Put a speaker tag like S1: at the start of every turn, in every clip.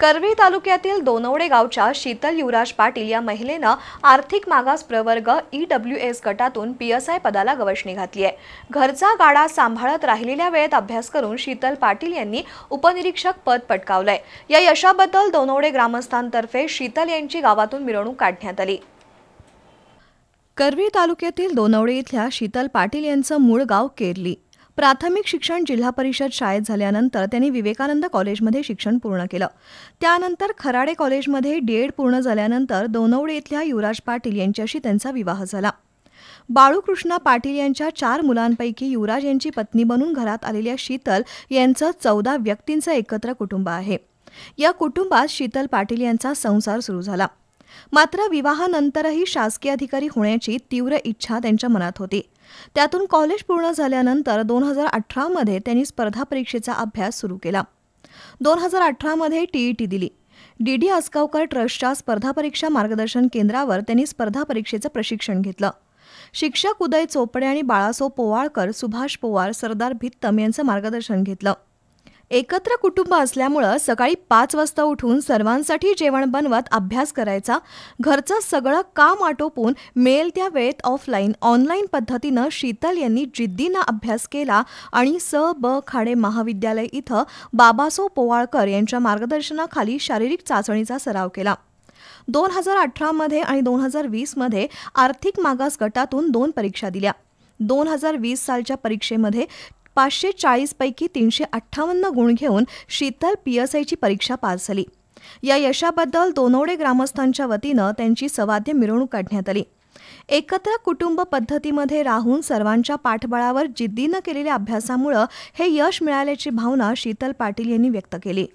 S1: करवी तालुक्यातील दोनवडे गावच्या शीतल युवराज पाटील या महिलेनं आर्थिक मागास प्रवर्ग ई डब्ल्यू एस गटातून पी एस आय पदाला गवसणी घातली आहे घरचा गाडा सांभाळत राहिलेल्या वेळेत अभ्यास करून शीतल पाटील यांनी उपनिरीक्षक पद पटकावलंय या यशाबद्दल दोनवडे ग्रामस्थांतर्फे शीतल यांची गावातून मिरवणूक काढण्यात आली करवी तालुक्यातील दोनवडे इथल्या शीतल पाटील यांचं मूळ गाव केरली प्राथमिक शिक्षण जिल्हा परिषद शाळेत झाल्यानंतर त्यांनी विवेकानंद कॉलेजमध्ये शिक्षण पूर्ण केलं त्यानंतर खराडे कॉलेजमध्ये डीएड पूर्ण झाल्यानंतर दोनवडे इथल्या युवराज पाटील यांच्याशी त्यांचा विवाह झाला बाळूकृष्णा पाटील यांच्या चार मुलांपैकी युवराज यांची पत्नी बनून घरात आलेल्या शीतल यांचं चौदा व्यक्तींचं एकत्र कुटुंब आहे या कुटुंबात शीतल पाटील यांचा संसार सुरू झाला मात्र विवाहानंतरही शासकीय अधिकारी होण्याची तीव्र इच्छा त्यांच्या मनात होती त्यातून कॉलेज पूर्ण झाल्यानंतर दोन हजार अठरामध्ये त्यांनी स्पर्धा परीक्षेचा अभ्यास सुरू केला दोन हजार अठरामध्ये टीईटी दिली डी डी आसगावकर ट्रस्टच्या स्पर्धा परीक्षा मार्गदर्शन केंद्रावर त्यांनी स्पर्धा परीक्षेचं प्रशिक्षण घेतलं शिक्षक उदय चोपडे आणि बाळासो पोवाळकर सुभाष पोवार सरदार भित्तम यांचं मार्गदर्शन घेतलं एकत्र कुटुंब असल्यामुळं सकाळी पाच वाजता उठून सर्वांसाठी जेवण बनवत अभ्यास करायचा घरचं सगळं काम आटोपून मेल त्या वेळेत ऑफलाईन ऑनलाईन पद्धतीनं शीतल यांनी जिद्दीनं अभ्यास केला आणि स ब खाडे महाविद्यालय इथं बाबासो पोवाळकर यांच्या मार्गदर्शनाखाली शारीरिक चाचणीचा सराव केला दोन हजार अठरामध्ये आणि दोन हजार वीसमध्ये आर्थिक मागास गटातून दोन परीक्षा दिल्या दोन हजार वीस सालच्या परीक्षेमध्ये पाचशे चाळीसपैकी तीनशे अठ्ठावन्न गुण घेऊन शीतल पी एस आयची परीक्षा पास झाली या यशाबद्दल दोनवडे ग्रामस्थांच्या वतीनं त्यांची सवाद्य मिरवणूक काढण्यात आली एकत्र कुटुंब पद्धतीमध्ये राहून सर्वांच्या पाठबळावर जिद्दीनं केलेल्या अभ्यासामुळं हे यश मिळाल्याची भावना शीतल पाटील यांनी व्यक्त केली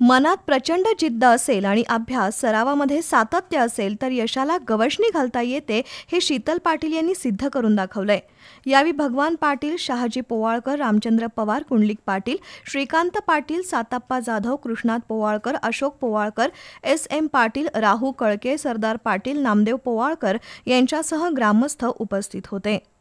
S1: मनात प्रचंड जिद्द असेल आणि अभ्यास सरावामध्ये सातत्य असेल तर यशाला गवशणी घालता येते हे शीतल पाटील यांनी सिद्ध करून दाखवलंय यावेळी भगवान पाटील शहाजी पोवाळकर रामचंद्र पवार कुंडलिक पाटील श्रीकांत पाटील साताप्पा जाधव कृष्णात पोवाळकर अशोक पोवाळकर एस एम पाटील राहू कळके सरदार पाटील नामदेव पोवाळकर यांच्यासह ग्रामस्थ उपस्थित होते